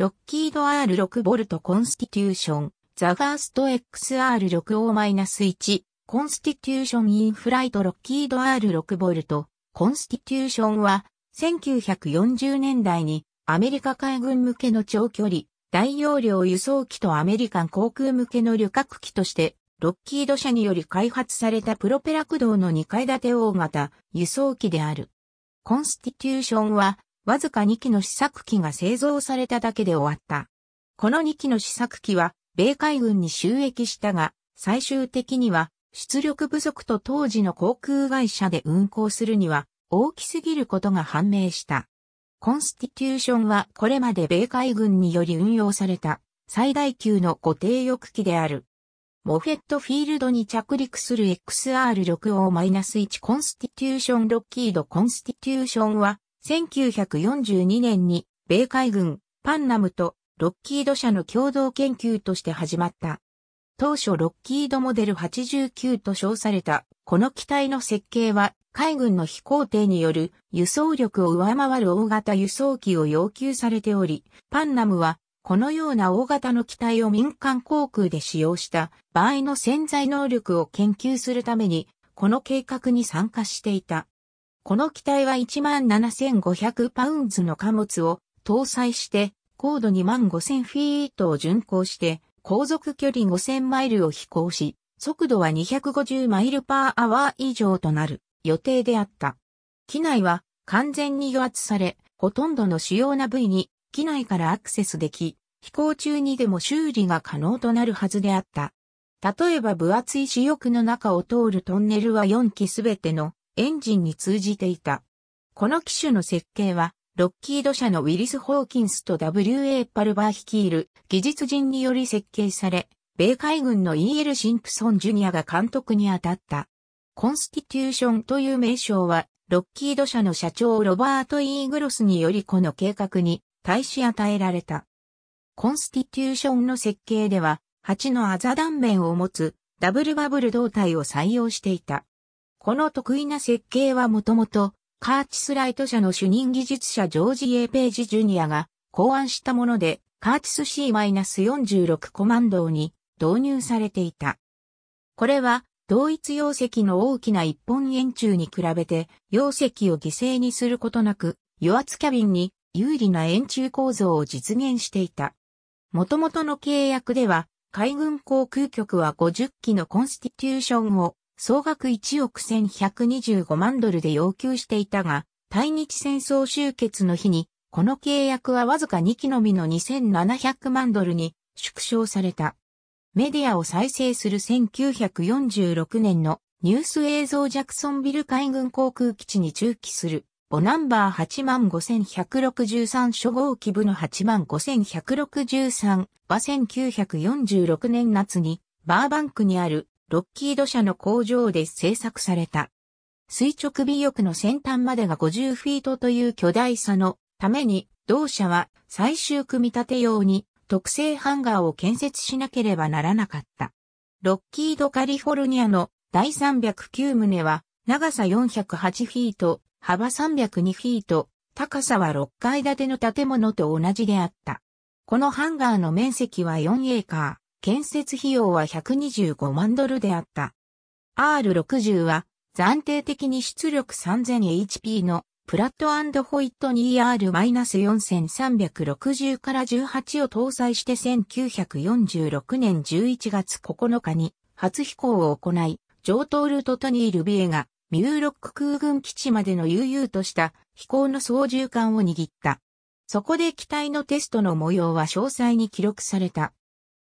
ロッキード R6 ボルトコンスティテューション、ザファースト XR6O-1、コンスティテューションインフライトロッキード R6 ボルト、コンスティテューションは、1940年代にアメリカ海軍向けの長距離、大容量輸送機とアメリカン航空向けの旅客機として、ロッキード社により開発されたプロペラ駆動の2階建て大型輸送機である。コンスティテューションはわずか2機の試作機が製造されただけで終わった。この2機の試作機は、米海軍に収益したが、最終的には、出力不足と当時の航空会社で運航するには、大きすぎることが判明した。コンスティテューションはこれまで米海軍により運用された最大級の固定翼機である。モフェットフィールドに着陸する x r 6ス1コンスティテューションロッキードコンスティテューションは1942年に米海軍、パンナムとロッキード社の共同研究として始まった。当初ロッキードモデル89と称されたこの機体の設計は海軍の飛行艇による輸送力を上回る大型輸送機を要求されており、パンナムはこのような大型の機体を民間航空で使用した場合の潜在能力を研究するためにこの計画に参加していた。この機体は17,500パウンズの貨物を搭載して、高度25,000フィートを巡航して、航続距離5000マイルを飛行し、速度は250マイルパーアワー以上となる予定であった。機内は完全に油圧され、ほとんどの主要な部位に機内からアクセスでき、飛行中にでも修理が可能となるはずであった。例えば分厚い主翼の中を通るトンネルは4機すべてのエンジンに通じていた。この機種の設計は、ロッキード社のウィリス・ホーキンスと W.A. パルバー率いる技術人により設計され、米海軍の E.L. シンプソン・ジュニアが監督に当たった。コンスティテューションという名称は、ロッキード社の社長ロバート・イーグロスによりこの計画に対し与えられた。コンスティテューションの設計では、8のアザ断面を持つダブルバブル胴体を採用していた。この得意な設計はもともと、カーチスライト社の主任技術者ジョージ・エページ・ジュニアが考案したもので、カーチス C-46 コマンドに導入されていた。これは、同一容積の大きな一本円柱に比べて、容積を犠牲にすることなく、油圧キャビンに有利な円柱構造を実現していた。もともとの契約では、海軍航空局は50機のコンスティテューションを総額1億1125万ドルで要求していたが、対日戦争終結の日に、この契約はわずか2期のみの2700万ドルに縮小された。メディアを再生する1946年のニュース映像ジャクソンビル海軍航空基地に駐機するボナンバー85163初号機部の85163は1946年夏にバーバンクにあるロッキード社の工場で製作された。垂直尾翼の先端までが50フィートという巨大さのために、同社は最終組み立て用に特製ハンガーを建設しなければならなかった。ロッキードカリフォルニアの第309棟は長さ408フィート、幅302フィート、高さは6階建ての建物と同じであった。このハンガーの面積は4エーカー。建設費用は125万ドルであった。R60 は暫定的に出力 3000HP のプラットホイット 2R-4360 から18を搭載して1946年11月9日に初飛行を行い、上等ルートトニー・ルビエがミューロック空軍基地までの悠々とした飛行の操縦艦を握った。そこで機体のテストの模様は詳細に記録された。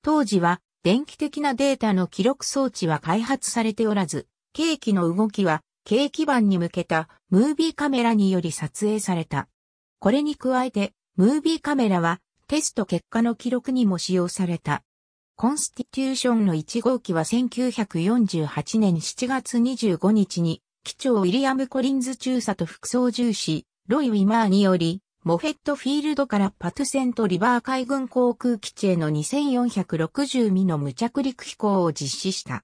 当時は電気的なデータの記録装置は開発されておらず、景気の動きは景気板に向けたムービーカメラにより撮影された。これに加えて、ムービーカメラはテスト結果の記録にも使用された。コンスティテューションの1号機は1948年7月25日に、機長ウィリアム・コリンズ中佐と副操縦士、ロイ・ウィマーにより、モフェットフィールドからパトゥセントリバー海軍航空基地への2460ミの無着陸飛行を実施した。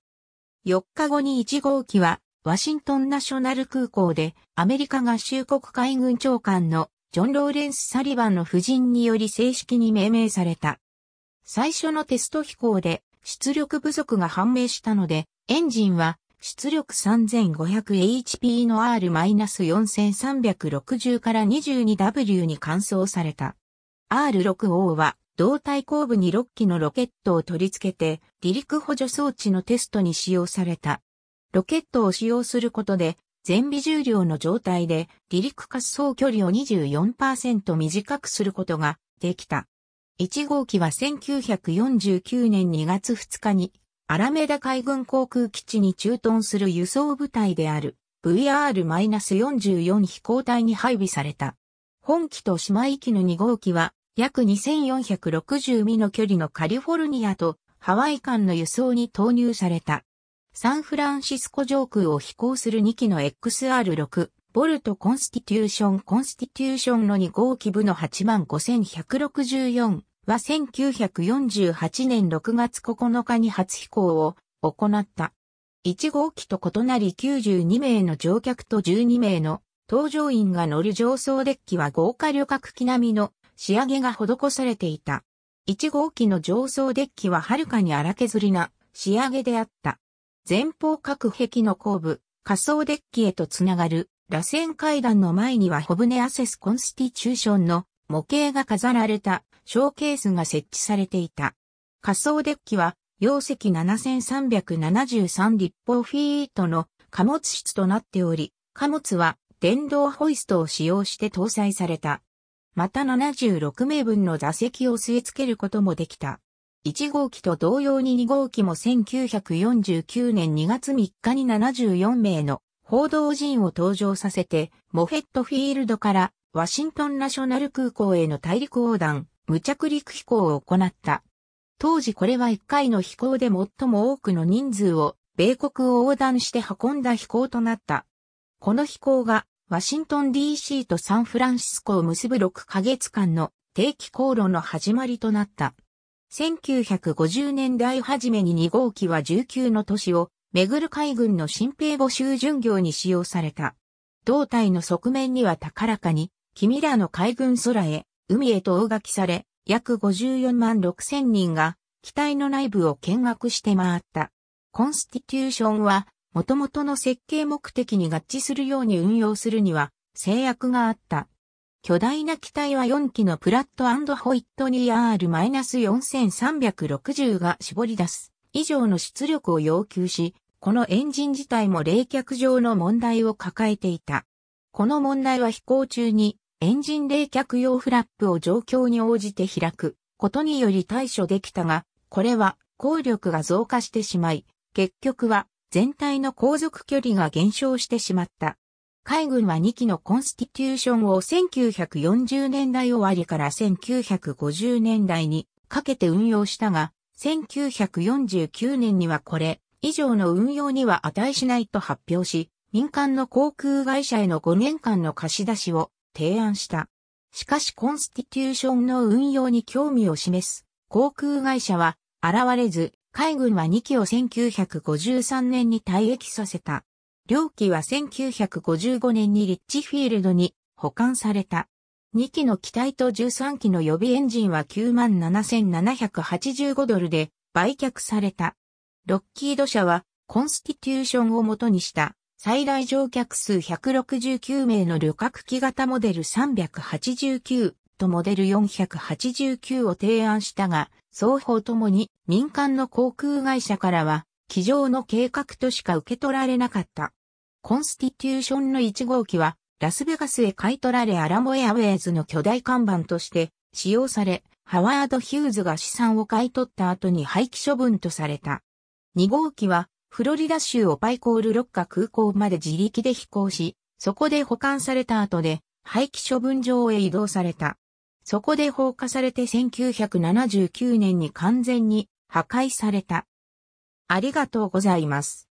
4日後に1号機は、ワシントンナショナル空港で、アメリカ合衆国海軍長官のジョン・ローレンス・サリバンの夫人により正式に命名された。最初のテスト飛行で出力不足が判明したので、エンジンは出力 3500HP の R-4360 から 22W に換装された。R6O は胴体後部に6機のロケットを取り付けて離陸補助装置のテストに使用された。ロケットを使用することで全微重量の状態で離陸滑走距離を24%短くすることができた。1号機は1949年2月2日にアラメダ海軍航空基地に駐屯する輸送部隊である VR-44 飛行隊に配備された。本機と島行きの2号機は約2460ミの距離のカリフォルニアとハワイ間の輸送に投入された。サンフランシスコ上空を飛行する2機の XR6、ボルトコンスティテューションコンスティテューションの2号機部の85,164は1948年6月9日に初飛行を行った。1号機と異なり92名の乗客と12名の搭乗員が乗る上層デッキは豪華旅客機並みの仕上げが施されていた。1号機の上層デッキははるかに荒削りな仕上げであった。前方各壁の後部、仮想デッキへとつながる螺旋階段の前にはホブネアセスコンスティチューションの模型が飾られたショーケースが設置されていた。仮想デッキは、容積7373立方フィートの貨物室となっており、貨物は電動ホイストを使用して搭載された。また76名分の座席を据え付けることもできた。1号機と同様に2号機も1949年2月3日に74名の報道陣を登場させて、モフェットフィールドからワシントンナショナル空港への大陸横断、無着陸飛行を行った。当時これは1回の飛行で最も多くの人数を米国を横断して運んだ飛行となった。この飛行がワシントン DC とサンフランシスコを結ぶ6ヶ月間の定期航路の始まりとなった。1950年代初めに2号機は19の都市を巡る海軍の新兵募集巡業に使用された。胴体の側面には高らかに、君らの海軍空へ、海へと大書きされ、約54万6千人が、機体の内部を見学して回った。コンスティテューションは、元々の設計目的に合致するように運用するには、制約があった。巨大な機体は4機のプラットホイットニー R-4360 が絞り出す。以上の出力を要求し、このエンジン自体も冷却上の問題を抱えていた。この問題は飛行中にエンジン冷却用フラップを状況に応じて開くことにより対処できたが、これは効力が増加してしまい、結局は全体の航続距離が減少してしまった。海軍は2機のコンスティテューションを1940年代終わりから1950年代にかけて運用したが、1949年にはこれ以上の運用には値しないと発表し、民間の航空会社への5年間の貸し出しを提案した。しかしコンスティテューションの運用に興味を示す航空会社は現れず、海軍は2機を1953年に退役させた。両機は1955年にリッチフィールドに保管された。2機の機体と13機の予備エンジンは97,785ドルで売却された。ロッキード社はコンスティテューションを元にした最大乗客数169名の旅客機型モデル389とモデル489を提案したが、双方ともに民間の航空会社からは、机上の計画としか受け取られなかった。コンスティテューションの1号機は、ラスベガスへ買い取られアラモエアウェイズの巨大看板として使用され、ハワード・ヒューズが資産を買い取った後に廃棄処分とされた。2号機はフロリダ州オパイコールロッカ空港まで自力で飛行し、そこで保管された後で廃棄処分場へ移動された。そこで放火されて1979年に完全に破壊された。ありがとうございます。